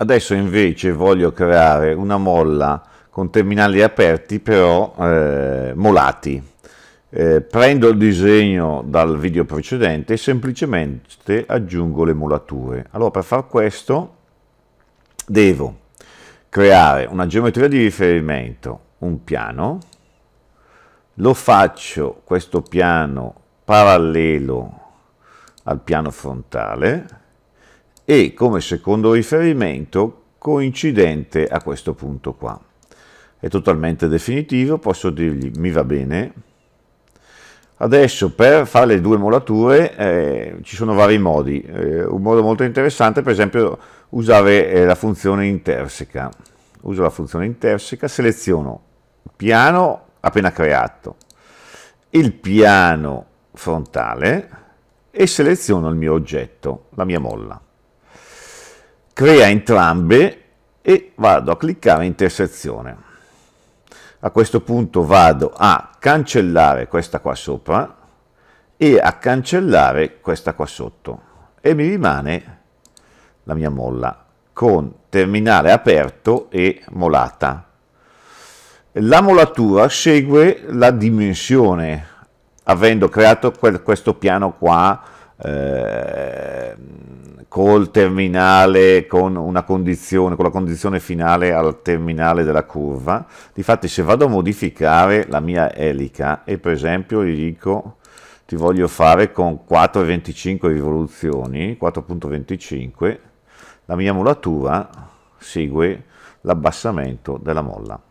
Adesso invece voglio creare una molla con terminali aperti però eh, molati. Eh, prendo il disegno dal video precedente e semplicemente aggiungo le molature. Allora per far questo devo creare una geometria di riferimento, un piano, lo faccio questo piano parallelo al piano frontale, e come secondo riferimento coincidente a questo punto qua. È totalmente definitivo, posso dirgli mi va bene. Adesso per fare le due molature eh, ci sono vari modi, eh, un modo molto interessante per esempio usare eh, la funzione interseca. Uso la funzione interseca, seleziono piano appena creato, il piano frontale e seleziono il mio oggetto, la mia molla crea entrambe e vado a cliccare intersezione. A questo punto vado a cancellare questa qua sopra e a cancellare questa qua sotto e mi rimane la mia molla con terminale aperto e molata. La molatura segue la dimensione, avendo creato quel, questo piano qua eh, col terminale con una condizione, con la condizione finale al terminale della curva. Difatti se vado a modificare la mia elica e per esempio gli dico ti voglio fare con 4,25 rivoluzioni, 4.25, la mia mulatura segue l'abbassamento della molla.